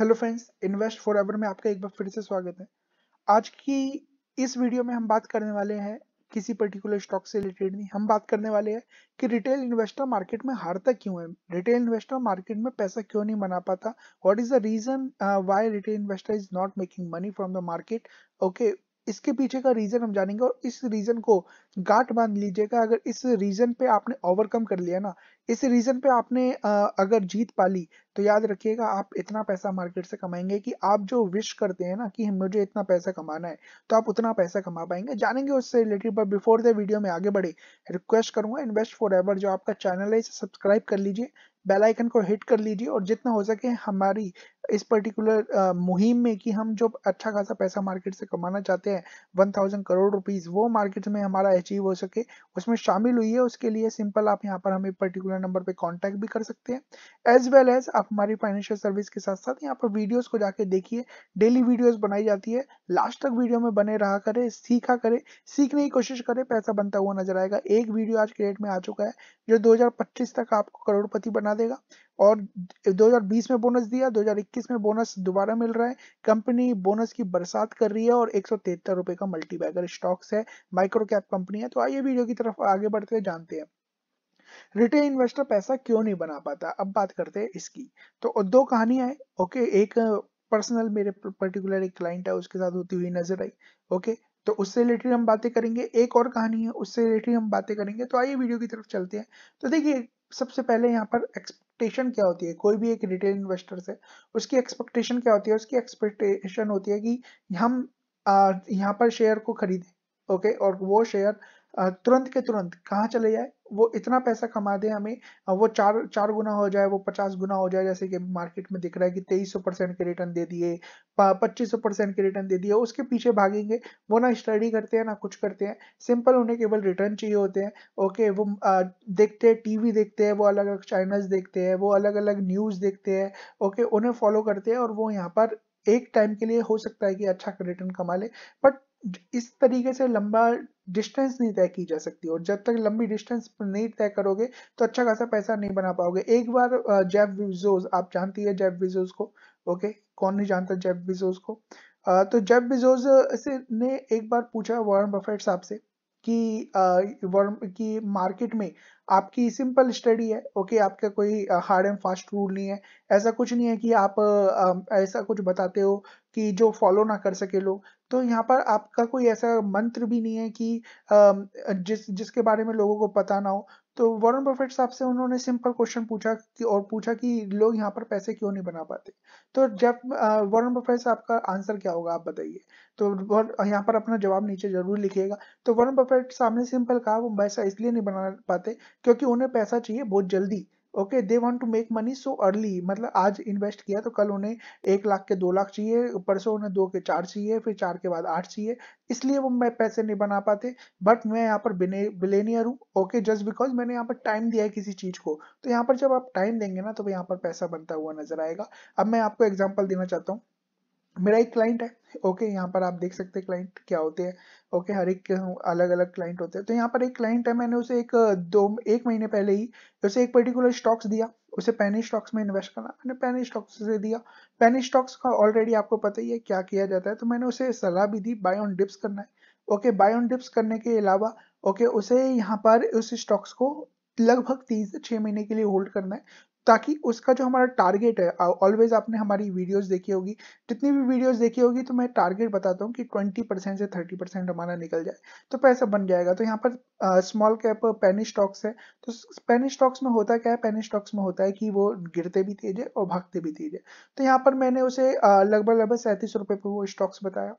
hello friends invest forever में आपका एक बार फिर से स्वागत है आज की इस वीडियो में हम बात करने वाले हैं किसी पर्टिकुलर स्टॉक से रिलेटेड नहीं हम बात करने वाले हैं कि रिटेल इन्वेस्टर मार्केट में हारता क्यों है रिटेल इन्वेस्टर मार्केट में पैसा क्यों नहीं बना पाता what is the reason why retail investor is not making money from the market okay इसके पीछे का रीजन हम जानेंगे और इस रीजन को गांठ बांध लीजिएगा अगर इस रीजन पे आपने ओवरकम कर लिया ना इस रीजन पे आपने अगर जीत पा ली तो याद रखिएगा आप इतना पैसा मार्केट से कमाएंगे कि आप जो विश करते हैं ना कि मुझे इतना पैसा कमाना है तो आप उतना पैसा कमा पाएंगे जानेंगे उससे related but before the video में आगे बढ़े रिक्वेस्ट करूंगा इन्वेस्ट फॉर एवर जो आपका चैनल है इसे सब्सक्राइब कर लीजिए बेल आइकन को हिट कर लीजिए और जितना हो सके हमारी इस पर्टिकुलर मुहिम में कि हम जो अच्छा खासा पैसा मार्केट से कमाना चाहते हैं वन थाउजेंड करोड़ रुपीस वो मार्केट में हमारा अचीव हो सके उसमें शामिल हुई है उसके लिए सिंपल आप यहाँ पर हमें पर्टिकुलर नंबर पे कांटेक्ट भी कर सकते हैं एज वेल एज आप हमारी फाइनेंशियल सर्विस के साथ साथ यहाँ पर वीडियोज को जाके देखिए डेली वीडियोज बनाई जाती है लास्ट तक वीडियो में बने रहा करे सीखा करे सीखने की कोशिश करे पैसा बनता हुआ नजर आएगा एक वीडियो आज डेट में आ चुका है जो दो तक आपको करोड़पति बना बना देगा और 2020 में बोनस दिया 2021 में बोनस दोबारा मिल रहा है कंपनी बोनस की बरसात कर रही है और एक रुपए का मल्टीबैगर स्टॉक्स है माइक्रो कैप कंपनी है तो आइए वीडियो की तरफ आगे बढ़ते हैं जानते हैं रिटेल इन्वेस्टर पैसा क्यों नहीं बना पाता अब बात करते हैं इसकी तो दो कहानियां है ओके एक पर्सनल मेरे पर्टिकुलर एक क्लाइंट है उसके साथ होती हुई नजर आई ओके तो उससे रिलेटेड हम बातें करेंगे एक और कहानी है उससे रिलेटेड हम बातें करेंगे तो आइए वीडियो की तरफ चलते हैं तो देखिए सबसे पहले यहाँ पर एक्सपेक्टेशन क्या होती है कोई भी एक रिटेल इन्वेस्टर से उसकी एक्सपेक्टेशन क्या होती है उसकी एक्सपेक्टेशन होती है कि हम यहाँ पर शेयर को खरीदें ओके और वो शेयर तुरंत के तुरंत कहाँ चले जाए वो इतना पैसा कमा दे हमें वो चार चार गुना हो जाए वो पचास गुना हो जाए जैसे कि मार्केट में दिख रहा है कि तेईस सौ परसेंट के रिटर्न दे दिए पच्चीस सौ परसेंट के रिटर्न दे दिए उसके पीछे भागेंगे वो ना स्टडी करते हैं ना कुछ करते हैं सिंपल उन्हें केवल रिटर्न चाहिए होते हैं ओके वो आ, देखते हैं टीवी देखते हैं वो अलग अलग चैनल्स देखते हैं वो अलग अलग न्यूज़ देखते हैं ओके उन्हें फॉलो करते हैं और वो यहाँ पर एक टाइम के लिए हो सकता है कि अच्छा रिटर्न कमा ले बट इस तरीके से लंबा डिस्टेंस नहीं तय की जा सकती और जब तक लंबी डिस्टेंस नहीं तय करोगे तो अच्छा खासा पैसा नहीं बना पाओगे एक बार जेफ विजोज आप जानती है जेफ विजोज को ओके कौन नहीं जानता जेफ विजोज को तो जेफ विजोज से ने एक बार पूछा वॉरेन बफेट साहब से कि कि मार्केट में आपकी सिंपल स्टडी है ओके आपका कोई हार्ड एंड फास्ट रूल नहीं है ऐसा कुछ नहीं है कि आप ऐसा कुछ बताते हो कि जो फॉलो ना कर सके लोग तो यहाँ पर आपका कोई ऐसा मंत्र भी नहीं है कि जिस जिसके बारे में लोगों को पता ना हो तो वॉरेन बफेट साहब से उन्होंने सिंपल क्वेश्चन पूछा कि और पूछा कि लोग यहाँ पर पैसे क्यों नहीं बना पाते तो जब वॉरेन बफेट साहब का आंसर क्या होगा आप बताइए तो यहाँ पर अपना जवाब नीचे जरूर लिखिएगा तो वॉरेन बफेट साहब ने सिंपल कहा वो पैसा इसलिए नहीं बना पाते क्योंकि उन्हें पैसा चाहिए बहुत जल्दी okay they want to make money so early मतलब आज इन्वेस्ट किया तो कल उन्हें एक लाख के दो लाख चाहिए परसों उन्हें दो के चार चाहिए फिर चार के बाद आठ चाहिए इसलिए वो मैं पैसे नहीं बना पाते बट मैं यहाँ पर बिलेनियर हूँ ओके जस्ट बिकॉज मैंने यहाँ पर टाइम दिया है किसी चीज़ को तो यहाँ पर जब आप टाइम देंगे ना तो यहाँ पर पैसा बनता हुआ नजर आएगा अब मैं आपको एग्जाम्पल देना चाहता हूँ मेरा एक क्लाइंट है ओके यहाँ पर आप देख सकते हैं क्लाइंट क्या होते हैं ओके हर एक अलग अलग क्लाइंट होते हैं तो यहाँ पर एक क्लाइंट है मैंने उसे एक दो एक महीने पहले ही उसे एक पर्टिकुलर स्टॉक्स दिया उसे पैनी स्टॉक्स में इन्वेस्ट करना मैंने पैनी स्टॉक्स से दिया पैनी स्टॉक्स का ऑलरेडी आपको पता ही है क्या किया जाता है तो मैंने उसे सलाह भी दी बाय ऑन डिप्स करना है ओके बाय ऑन डिप्स करने के अलावा ओके उसे यहाँ पर उस स्टॉक्स को लगभग तीन से छह महीने के लिए होल्ड करना है ताकि उसका जो हमारा टारगेट है ऑलवेज आपने हमारी वीडियोस देखी होगी जितनी भी वीडियोस देखी होगी तो मैं टारगेट बताता हूँ कि 20 परसेंट से 30 परसेंट हमारा निकल जाए तो पैसा बन जाएगा तो यहाँ पर स्मॉल कैप पेनी स्टॉक्स है तो पेनी स्टॉक्स में होता क्या है पेनी स्टॉक्स में होता है कि वो गिरते भी तेज है और भागते भी तेज है तो यहाँ पर मैंने उसे लगभग लगभग सैंतीस रुपये पर वो स्टॉक्स बताया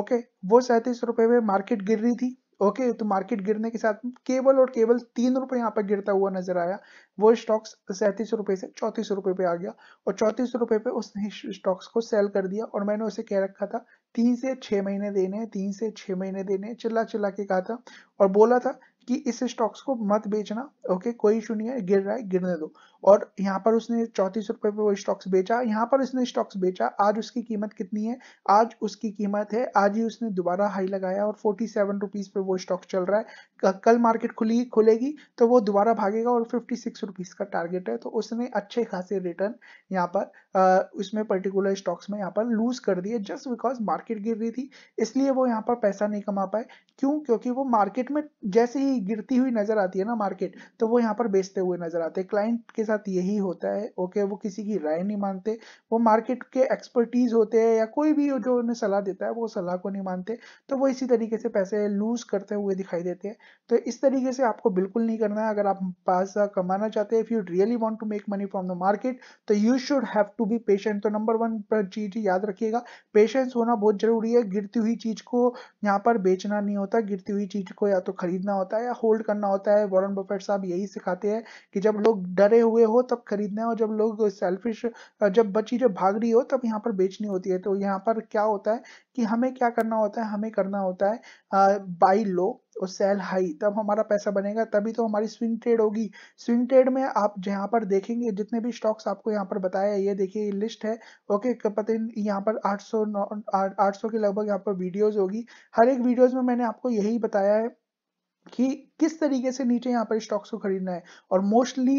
ओके वो सैंतीस रुपये में मार्केट गिर रही थी ओके तो मार्केट गिरने के साथ केवल और केवल तीन रुपए यहाँ पर गिरता हुआ नजर आया वो स्टॉक्स सैंतीस रुपए से चौतीस रुपए पे आ गया और चौतीस रुपए पे उसने स्टॉक्स को सेल कर दिया और मैंने उसे कह रखा था तीन से छह महीने देने तीन से छह महीने देने चिल्ला चिल्ला के कहा था और बोला था कि इस स्टॉक्स को मत बेचना ओके कोई इशू नहीं है गिर रहा है गिरने दो और यहाँ पर उसने चौतीस रुपए पे वो स्टॉक्स बेचा यहाँ पर उसने स्टॉक्स बेचा आज उसकी कीमत कितनी है आज उसकी कीमत है आज ही उसने दोबारा हाई लगाया और फोर्टी सेवन रुपीज पे वो स्टॉक चल रहा है कल मार्केट खुली खुलेगी तो वो दोबारा भागेगा और फिफ्टी सिक्स रुपीज का टारगेट है तो उसने अच्छे खासे रिटर्न यहाँ पर उसमें पर्टिकुलर स्टॉक्स में यहाँ पर लूज कर दिए जस्ट बिकॉज मार्केट गिर रही थी इसलिए वो यहाँ पर पैसा नहीं कमा पाए क्यों क्योंकि वो मार्केट में जैसे ही गिरती हुई नजर आती है ना मार्केट तो वो यहाँ पर बेचते हुए नजर आते हैं क्लाइंट के साथ साथ यही होता है ओके वो किसी की राय नहीं मानते वो मार्केट के एक्सपर्टीज होते हैं या कोई भी जो उन्हें सलाह देता है वो सलाह को नहीं मानते तो वो इसी तरीके से पैसे लूज करते हुए दिखाई देते हैं तो इस तरीके से आपको बिल्कुल नहीं करना है अगर आप पैसा कमाना चाहते हैं if you really want to make money from the market तो you should have to be patient तो नंबर वन चीज याद रखिएगा पेशेंस होना बहुत जरूरी है गिरती हुई चीज को यहाँ पर बेचना नहीं होता गिरती हुई चीज को या तो खरीदना होता है या होल्ड करना होता है वॉरन बफेट साहब यही सिखाते हैं कि जब लोग डरे हुए हुए हो तब खरीदना है और जब लोग सेल्फिश जब बची जब भाग रही हो तब यहाँ पर बेचनी होती है तो यहाँ पर क्या होता है कि हमें क्या करना होता है हमें करना होता है बाई लो और सेल हाई तब हमारा पैसा बनेगा तभी तो हमारी स्विंग ट्रेड होगी स्विंग ट्रेड में आप जहाँ पर देखेंगे जितने भी स्टॉक्स आपको यहाँ पर बताया ये देखिए ये लिस्ट है ओके कपतिन यहाँ पर 800 9 800 के लगभग यहाँ पर वीडियोस होगी हर एक वीडियोस में मैंने आपको यही बताया है कि किस तरीके से नीचे यहाँ पर स्टॉक्स को खरीदना है और मोस्टली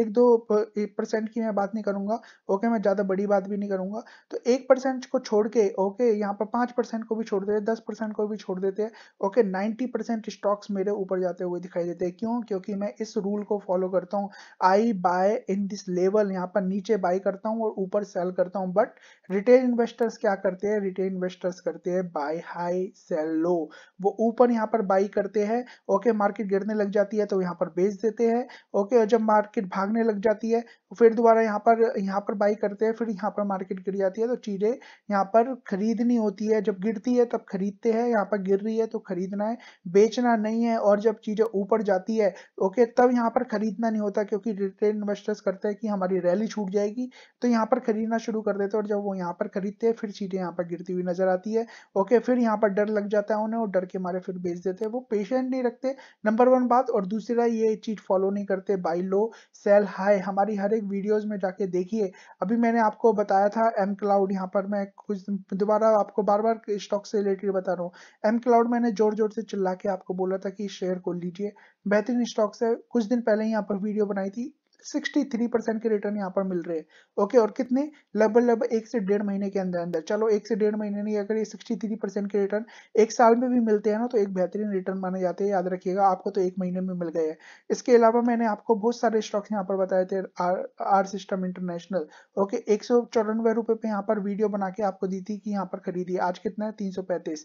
एक दो परसेंट की मैं बात नहीं करूंगा ओके मैं ज़्यादा बड़ी बात भी नहीं करूँगा तो एक परसेंट को छोड़ के ओके यहाँ पर पाँच परसेंट को भी छोड़ देते हैं दस परसेंट को भी छोड़ देते हैं ओके नाइन्टी परसेंट स्टॉक्स मेरे ऊपर जाते हुए दिखाई देते हैं क्यों क्योंकि मैं इस रूल को फॉलो करता हूँ I buy in this level यहाँ पर नीचे बाई करता हूँ और ऊपर सेल करता हूँ बट रिटेल इन्वेस्टर्स क्या करते हैं रिटेल इन्वेस्टर्स करते हैं बाय हाई सेल लो वो ऊपर यहाँ पर बाई करते हैं ओके मार्केट गिरने लग जाती है तो यहाँ पर बेच देते हैं ओके और जब मार्केट भागने लग जाती है तो फिर दोबारा यहाँ पर यहाँ पर बाई करते हैं फिर यहाँ पर मार्केट गिर जाती है तो चीज़ें यहाँ पर खरीदनी होती है जब गिरती है तब खरीदते हैं यहाँ पर गिर रही है तो खरीदना है बेचना नहीं है और जब चीज़ें ऊपर जाती है ओके तब यहाँ पर खरीदना नहीं होता क्योंकि रिटेल इन्वेस्टर्स करते हैं कि हमारी रैली छूट जाएगी तो यहाँ पर खरीदना शुरू कर देते हैं और जब वो यहाँ पर खरीदते हैं फिर चीज़ें यहाँ पर गिरती हुई नजर आती है ओके फिर यहाँ पर डर लग जाता है उन्हें और डर के मारे फिर बेच देते हैं वो पेशेंट नहीं रखते नंबर वन बात और दूसरा ये चीज़ फॉलो नहीं करते बाई लो सेल हाई हमारी हर एक एक वीडियोस में जाके देखिए अभी मैंने आपको बताया था एम क्लाउड यहाँ पर मैं कुछ दोबारा आपको बार बार स्टॉक से रिलेटेड बता रहा हूँ एम क्लाउड मैंने जोर जोर से चिल्ला के आपको बोला था कि शेयर को लीजिए बेहतरीन स्टॉक्स है कुछ दिन पहले यहाँ पर वीडियो बनाई थी 63 परसेंट के रिटर्न यहाँ पर मिल रहे हैं ओके और कितने लगभग लगभग एक से डेढ़ महीने के अंदर अंदर चलो एक से डेढ़ महीने नहीं अगर ये 63 परसेंट के रिटर्न एक साल में भी मिलते हैं ना तो एक बेहतरीन रिटर्न माने जाते हैं याद रखिएगा आपको तो एक महीने में मिल गए हैं इसके अलावा मैंने आपको बहुत सारे स्टॉक्स यहाँ पर बताए थे आर, सिस्टम इंटरनेशनल ओके एक सौ पे यहाँ पर वीडियो बना के आपको दी थी कि यहाँ पर खरीदिए आज कितना है तीन सौ पैंतीस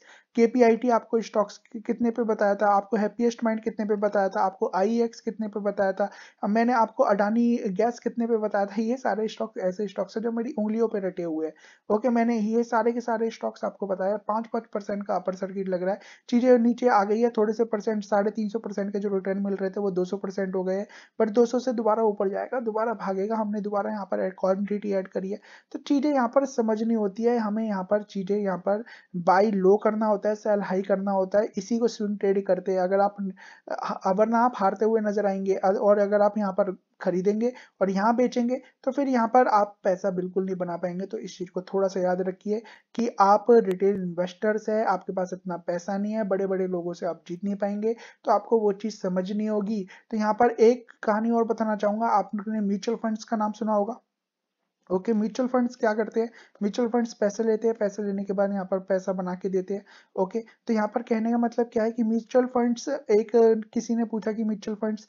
आपको स्टॉक्स कितने पे बताया था आपको हैप्पीएस्ट माइंड कितने पे बताया था आपको आई e कितने पे बताया था मैंने आपको अडानी गैस कितने पे बताया था ये सारे स्टॉक ऐसे स्टॉक्स है जो मेरी उंगलियों पे रटे हुए हैं ओके मैंने ये सारे के सारे स्टॉक्स आपको बताया पांच पांच परसेंट का अपर सर्किट लग रहा है चीज़ें नीचे आ गई है थोड़े से परसेंट साढ़े तीन सौ परसेंट के जो रिटर्न मिल रहे थे वो दो सौ परसेंट हो गए पर दो सौ से दोबारा ऊपर जाएगा दोबारा भागेगा हमने दोबारा यहाँ पर क्वान्टिटी एड करी है तो चीज़ें यहाँ पर समझनी होती है हमें यहाँ पर चीज़ें यहाँ पर बाई लो करना होता है सेल हाई करना होता है इसी को स्विंग ट्रेड करते हैं अगर आप वरना आप हारते हुए नजर आएंगे और अगर आप यहाँ पर खरीदेंगे और यहाँ बेचेंगे तो फिर यहाँ पर आप पैसा बिल्कुल नहीं बना पाएंगे तो इस चीज़ को थोड़ा सा याद रखिए कि आप रिटेल इन्वेस्टर्स है आपके पास इतना पैसा नहीं है बड़े बड़े लोगों से आप जीत नहीं पाएंगे तो आपको वो चीज़ समझनी होगी तो यहाँ पर एक कहानी और बताना चाहूँगा आपने म्यूचुअल फंड्स का नाम सुना होगा ओके म्यूचुअल फंड्स क्या करते हैं म्यूचुअल फंड्स पैसे लेते हैं पैसे लेने के बाद यहाँ पर पैसा बना के देते हैं ओके तो यहाँ पर कहने का मतलब क्या है कि म्यूचुअल फंड्स एक किसी ने पूछा कि म्यूचुअल फंड्स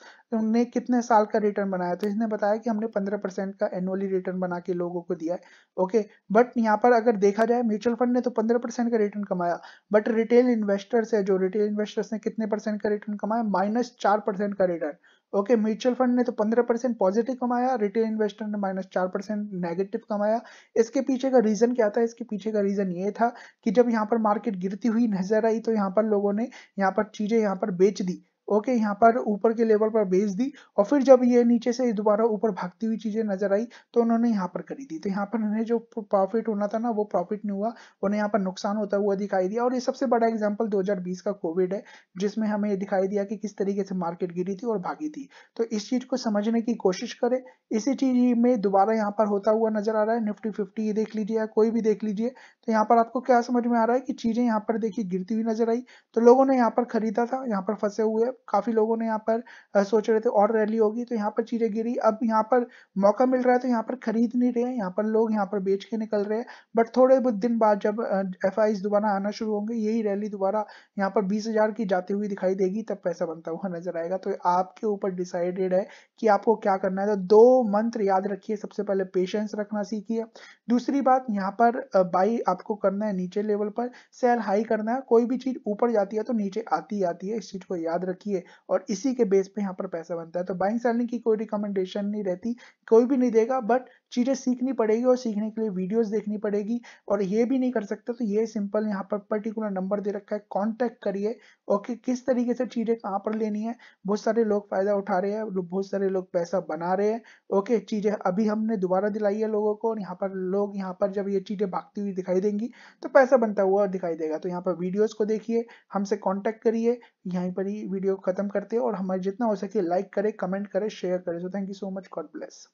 ने कितने साल का रिटर्न बनाया तो इसने बताया कि हमने पंद्रह परसेंट का एनुअली रिटर्न बना के लोगों को दिया है ओके बट यहाँ पर अगर देखा जाए म्यूचुअल फंड ने तो पंद्रह परसेंट का रिटर्न कमाया बट रिटेल इन्वेस्टर्स है जो रिटेल इन्वेस्टर्स ने कितने परसेंट का रिटर्न कमाया माइनस चार परसेंट का रिटर्न ओके म्यूचुअल फंड ने तो 15 परसेंट पॉजिटिव कमाया रिटेल इन्वेस्टर ने माइनस चार परसेंट नेगेटिव कमाया इसके पीछे का रीजन क्या था इसके पीछे का रीजन ये था कि जब यहाँ पर मार्केट गिरती हुई नजर आई तो यहाँ पर लोगों ने यहाँ पर चीजें यहाँ पर बेच दी ओके okay, यहाँ पर ऊपर के लेवल पर बेच दी और फिर जब ये नीचे से दोबारा ऊपर भागती हुई चीजें नजर आई तो उन्होंने यहाँ पर खरीदी तो यहाँ पर उन्हें जो प्रॉफिट होना था ना वो प्रॉफिट नहीं हुआ उन्हें यहाँ पर नुकसान होता हुआ दिखाई दिया और ये सबसे बड़ा एग्जाम्पल 2020 का कोविड है जिसमें हमें ये दिखाई दिया कि किस तरीके से मार्केट गिरी थी और भागी थी तो इस चीज को समझने की कोशिश करे इसी चीज में दोबारा यहाँ पर होता हुआ नजर आ रहा है निफ्टी फिफ्टी देख लीजिए या कोई भी देख लीजिए तो यहाँ पर आपको क्या समझ में आ रहा है कि चीजें यहाँ पर देखिए गिरती हुई नजर आई तो लोगों ने यहाँ पर खरीदा था यहाँ पर फंसे हुए काफ़ी लोगों ने यहाँ पर सोच रहे थे और रैली होगी तो यहाँ पर चीज़ें गिरी अब यहाँ पर मौका मिल रहा है तो यहाँ पर खरीद नहीं रहे हैं यहाँ पर लोग यहाँ पर बेच के निकल रहे हैं बट थोड़े बहुत दिन बाद जब एफ दोबारा आना शुरू होंगे यही रैली दोबारा यहाँ पर बीस की जाती हुई दिखाई देगी तब पैसा बनता हुआ नजर आएगा तो आपके ऊपर डिसाइडेड है कि आपको क्या करना है तो दो मंत्र याद रखिए सबसे पहले पेशेंस रखना सीखिए दूसरी बात यहाँ पर बाई आपको करना है नीचे लेवल पर सेल हाई करना है कोई भी चीज ऊपर जाती है तो नीचे आती आती है इस चीज को याद रखिए है और इसी के बेस पे यहाँ पर पैसा बनता है तो बाइंग सेलिंग की कोई रिकमेंडेशन नहीं रहती कोई भी नहीं देगा बट चीज़ें सीखनी पड़ेगी और सीखने के लिए वीडियोस देखनी पड़ेगी और ये भी नहीं कर सकते तो ये सिंपल यहाँ पर पर्टिकुलर नंबर दे रखा है कॉन्टैक्ट करिए ओके किस तरीके से चीज़ें कहाँ पर लेनी है बहुत सारे लोग फ़ायदा उठा रहे हैं बहुत सारे लोग पैसा बना रहे हैं ओके चीज़ें अभी हमने दोबारा दिलाई है लोगों को और यहाँ पर लोग यहाँ पर जब ये चीज़ें भागती हुई दिखाई देंगी तो पैसा बनता हुआ दिखाई देगा तो यहाँ पर वीडियोज को देखिए हमसे कॉन्टेक्ट करिए यहीं पर ही वीडियो खत्म करते हैं और हमारे जितना हो सके लाइक करे कमेंट करे शेयर करे so thank you so much God bless